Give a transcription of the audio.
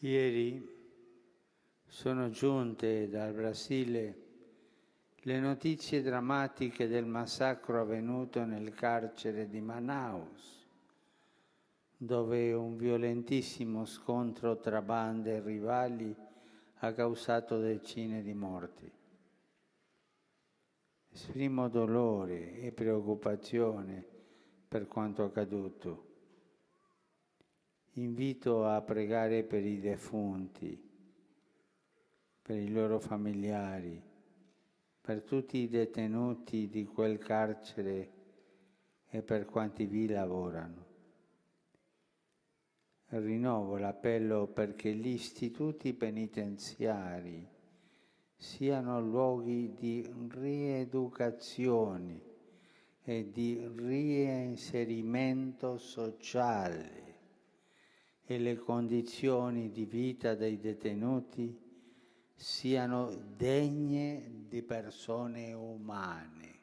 Ieri sono giunte dal Brasile le notizie drammatiche del massacro avvenuto nel carcere di Manaus, dove un violentissimo scontro tra bande e rivali ha causato decine di morti. Esprimo dolore e preoccupazione per quanto accaduto invito a pregare per i defunti, per i loro familiari, per tutti i detenuti di quel carcere e per quanti vi lavorano. Rinnovo l'appello perché gli istituti penitenziari siano luoghi di rieducazione e di reinserimento sociale e le condizioni di vita dei detenuti siano degne di persone umane.